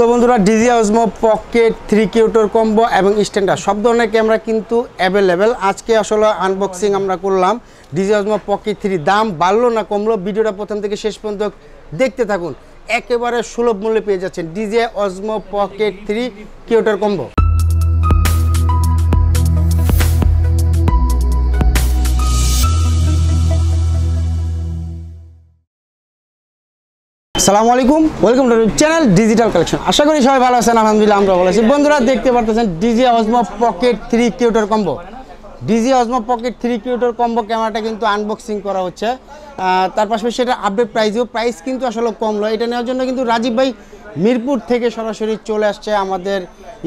তো বন্ধুরা DJI Osmo Pocket three creator combo এবং স্ট্যান্ডার্ড সব ধরনের ক্যামেরা কিন্তু অ্যাভেলেবেল আজকে আসলে আনবক্সিং আমরা করলাম ডিজি অজমো পকেট থ্রি দাম বাড়লো না কমলো ভিডিওটা প্রথম থেকে শেষ পর্যন্ত দেখতে থাকুন একেবারে সুলভ মূল্যে পেয়ে যাচ্ছেন DJI Osmo Pocket three creator combo সালাম আলাইকুম welcome to channel digital collection আশা করি সবাই ভালো আছেন আলহামদুলিল্লাহ আমরা ভালো আছি বন্ধুরা দেখতে পারতেছেন DJI Osmo Pocket three creator combo DJI Osmo Pocket three creator combo ক্যামেরাটা কিন্তু আনবক্সিং করা হচ্ছে তার পাশাপাশি সেটা আপডেট প্রাইসও প্রাইস কিন্তু আসলে কম নয় এটা নেওয়ার জন্য কিন্তু রাজীব ভাই মিরপুর থেকে সরাসরি চলে আসছে আমাদের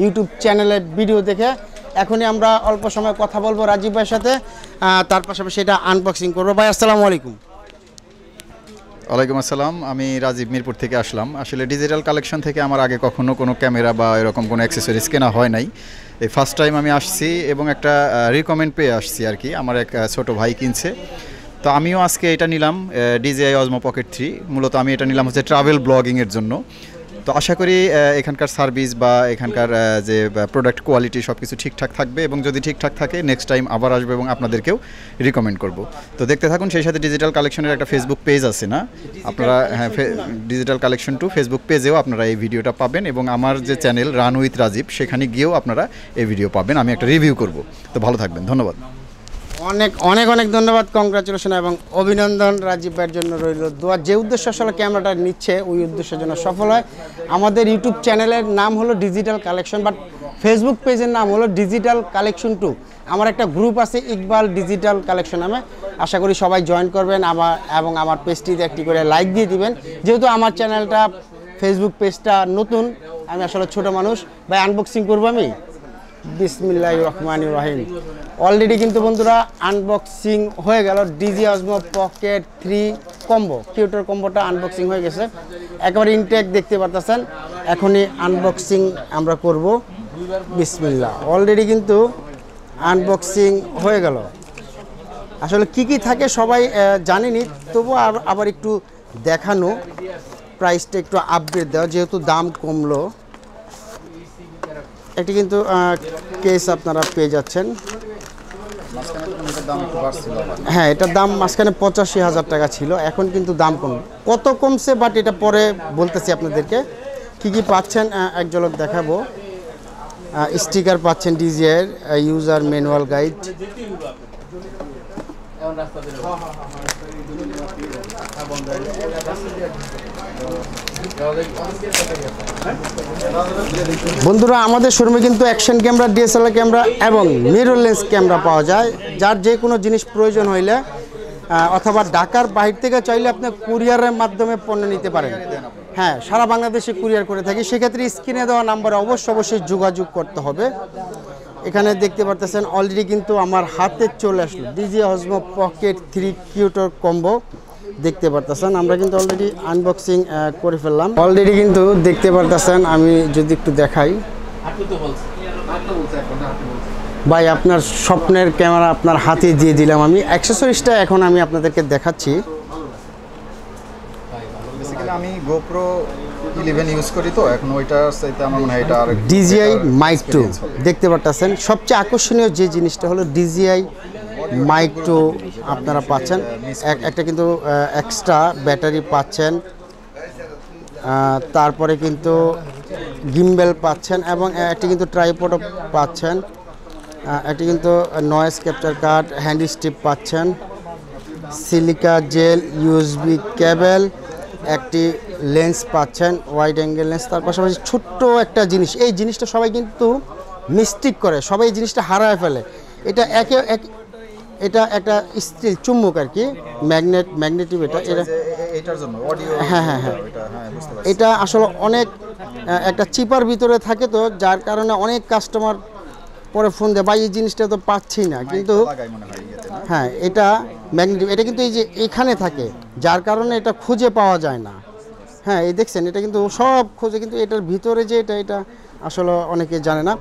ইউটিউব চ্যানেলের ভিডিও দেখে এখনই আমরা অল্প সময় কথা বলবো রাজীব ভাইয়ের সাথে তার পাশাপাশি সেটা আনবক্সিং করবো ভাই আসসালামু আলাইকুম ওয়ালাইকুম আসসালাম আমি রাজীব মিরপুর থেকে আসলাম আসলে ডিজিটাল কালেকশন থেকে আমার আগে কখনো কোনো ক্যামেরা বা এরকম কোনো অ্যাক্সেসরিজ কেনা হয় নাই এই ফার্স্ট টাইম আমি আসছি এবং একটা রিকমেন্ড পেয়ে আসছি আর কি আমার এক ছোট ভাই কিনছে তো আমিও আজকে এটা নিলাম ডিজিআই অজমো পকেট থ্রি মূলত আমি এটা নিলাম হচ্ছে ট্রাভেল ব্লগিংয়ের জন্য তো আশা করি এখানকার সার্ভিস বা এখানকার যে প্রোডাক্ট কোয়ালিটি সব কিছু ঠিকঠাক থাকবে এবং যদি ঠিকঠাক থাকে নেক্সট টাইম আবার আসবে এবং আপনাদেরকেও রিকমেন্ড করব তো দেখতে থাকুন সেই সাথে ডিজিটাল কালেকশনের একটা ফেসবুক পেজ আছে না আপনারা হ্যাঁ ডিজিটাল কালেকশন টু ফেসবুক পেজেও আপনারা এই ভিডিওটা পাবেন এবং আমার যে চ্যানেল রান উইথ রাজীব সেখানে গিয়েও আপনারা এই ভিডিও পাবেন আমি একটা রিভিউ করব তো ভালো থাকবেন ধন্যবাদ অনেক অনেক অনেক ধন্যবাদ কংগ্রাচুলেশন এবং অভিনন্দন রাজীব ভাইয়ের জন্য রইল দোয়া যে উদ্দেশ্য আসলে ক্যামেরাটা নিচ্ছে ওই উদ্দেশ্যের জন্য সফল হয় আমাদের ইউটিউব চ্যানেলের নাম হলো ডিজিটাল কালেকশন বাট ফেসবুক পেজের নাম হলো ডিজিটাল কালেকশন টু আমার একটা গ্রুপ আছে ইকবাল ডিজিটাল কালেকশন নামে আশা করি সবাই জয়েন করবেন আমার এবং আমার পেজটিতে একটি করে লাইক দিয়ে দিবেন যেহেতু আমার চ্যানেলটা ফেসবুক পেজটা নতুন আমি আসলে ছোট মানুষ বা আনবক্সিং করবো আমি বিসমিল্লাহ রহমান রহিম অলরেডি কিন্তু বন্ধুরা আনবক্সিং হয়ে গেল DJI Osmo Pocket three combo creator কম্বোটা আনবক্সিং হয়ে গেছে একেবারে ইনটেক দেখতে পারতেছেন এখনই আনবক্সিং আমরা করব বিসমিল্লা অলরেডি কিন্তু আনবক্সিং হয়ে গেল আসলে কি কি থাকে সবাই জানেনি তবু আবার একটু দেখানো প্রাইসটা একটু আপডেট দেওয়া যেহেতু দাম কমলো এটি কিন্তু কেস আপনারা পেয়ে যাচ্ছেন হ্যাঁ এটার দাম মাঝখানে পঁচাশি হাজার টাকা ছিল এখন কিন্তু দাম কম কত কমছে বাট এটা পরে বলতেছি আপনাদেরকে কি কি পাচ্ছেন এক ঝলক দেখাবো স্টিকার পাচ্ছেন ডিজিআর ইউজার ম্যানুয়াল গাইড রাস্তা হ্যাঁ, বন্ধুরা আমাদের শোরুমে কিন্তু অ্যাকশন ক্যামেরা ডিএসএলআর ক্যামেরা এবং মিরর লেন্স ক্যামেরা পাওয়া যায় যার যে কোনো জিনিস প্রয়োজন হইলে অথবা ঢাকার বাহির থেকে চাইলে আপনি কুরিয়ারের মাধ্যমে পণ্য নিতে পারেন হ্যাঁ সারা বাংলাদেশে কুরিয়ার করে থাকি সেক্ষেত্রে স্ক্রিনে দেওয়া নাম্বারে অবশ্য অবশ্যই যোগাযোগ করতে হবে এখানে দেখতে পারতেছেন অলরেডি কিন্তু আমার হাতে চলে আসলো DJI Osmo Pocket three creator combo দেখতে পারতেছেন আমরা কিন্তু অলরেডি আনবক্সিং করে ফেললাম অলরেডি কিন্তু দেখতে পারতেছেন আমি যদি একটু দেখাই ভাই আপনার স্বপ্নের ক্যামেরা আপনার হাতে দিয়ে দিলাম আমি অ্যাক্সেসরিজটা এখন আমি আপনাদেরকে দেখাচ্ছি আমি গোপ্রো ইলেভেন ইউজ করি তো এখন চাইতে আমার মনে হয় এটা আর ডিজিআই মাইক টু দেখতে পারতেছেন সবচেয়ে আকর্ষণীয় যে জিনিসটা হলো ডিজিআই মাইক টু আপনারা পাচ্ছেন একটা কিন্তু এক্সট্রা ব্যাটারি পাচ্ছেন তারপরে কিন্তু গিম্বেল পাচ্ছেন এবং একটি কিন্তু ট্রাইপডও পাচ্ছেন একটি কিন্তু noise capture card hand strap পাচ্ছেন সিলিকা জেল ইউএসবি কেবেল একটি লেন্স পাচ্ছেন ওয়াইড অ্যাঙ্গেল লেন্স তার পাশাপাশি ছোট্ট একটা জিনিস এই জিনিসটা সবাই কিন্তু মিস্টেক করে সবাই এই জিনিসটা হারায় ফেলে এটা একে এক এটা একটা স্টিল চুম্বক আর কি ম্যাগনেট ম্যাগনেটিভ এটা আচ্ছা, এটা হ্যাঁ হ্যাঁ হ্যাঁ এটা হ্যাঁ, আসলে অনেক একটা চিপার ভিতরে থাকে তো যার কারণে অনেক কাস্টমার পরে ফোন দেয় বা এই জিনিসটা তো পাচ্ছি না কিন্তু হ্যাঁ এটা ম্যাগনেটিভ এটা কিন্তু এই যে এখানে থাকে যার কারণে এটা খুঁজে পাওয়া যায় না হ্যাঁ এই দেখছেন এটা কিন্তু সব খোঁজে কিন্তু এটার ভিতরে যে এটা এটা আসলে অনেকে জানে না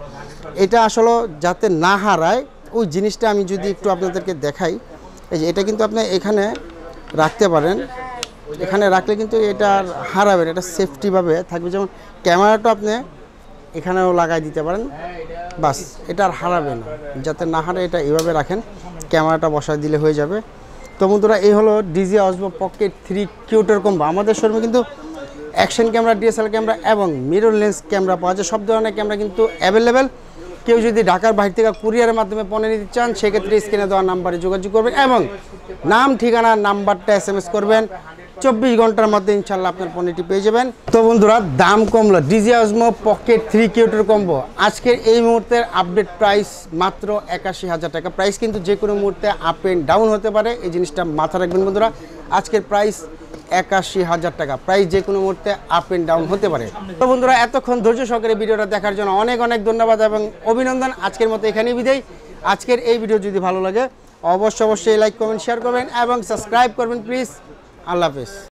এটা আসলে যাতে না হারায় ওই জিনিসটা আমি যদি একটু আপনাদেরকে দেখাই এই যে এটা কিন্তু আপনি এখানে রাখতে পারেন এখানে রাখলে কিন্তু এটা হারাবেন এটা সেফটিভাবে থাকবে যেমন ক্যামেরাটা আপনি এখানেও লাগাই দিতে পারেন বাস এটা আর হারাবে না যাতে না হারে এটা এভাবে রাখেন ক্যামেরাটা বসায় দিলে হয়ে যাবে তো বন্ধুরা এই হলো DJI Osmo Pocket three creator combo আমাদের শরীরে কিন্তু অ্যাকশন ক্যামেরা ডিএসএল ক্যামেরা এবং মিরর লেন্স ক্যামেরা পাওয়া যায় সব ধরনের ক্যামেরা কিন্তু অ্যাভেলেবেল কেউ যদি ঢাকার বাহির থেকে কুরিয়ারের মাধ্যমে পণ্য নিতে চান সেক্ষেত্রে স্ক্রিনে দেওয়া নাম্বারে যোগাযোগ করবেন এবং নাম ঠিকানা নাম্বারটা এস এম এস করবেন চব্বিশ ঘন্টার মধ্যে ইনশাল্লাহ আপনার পণ্যটি পেয়ে যাবেন তো বন্ধুরা দাম কমলো DJI Osmo Pocket three creator combo আজকের এই মুহূর্তের আপডেট প্রাইস মাত্র একাশি হাজার টাকা প্রাইস কিন্তু যে কোনো মুহূর্তে আপ এন্ড ডাউন হতে পারে এই জিনিসটা মাথা রাখবেন বন্ধুরা আজকের প্রাইস একাশি হাজার টাকা প্রাইস যে কোনো মুহূর্তে আপ অ্যান্ড ডাউন হতে পারে তো বন্ধুরা এতক্ষণ ধৈর্য সহকারে ভিডিওটা দেখার জন্য অনেক অনেক ধন্যবাদ এবং অভিনন্দন আজকের মতো এখানেই বিদায় আজকের এই ভিডিও যদি ভালো লাগে অবশ্যই অবশ্যই লাইক কমেন্ট শেয়ার করবেন এবং সাবস্ক্রাইব করবেন প্লিজ আল্লাহ হাফেজ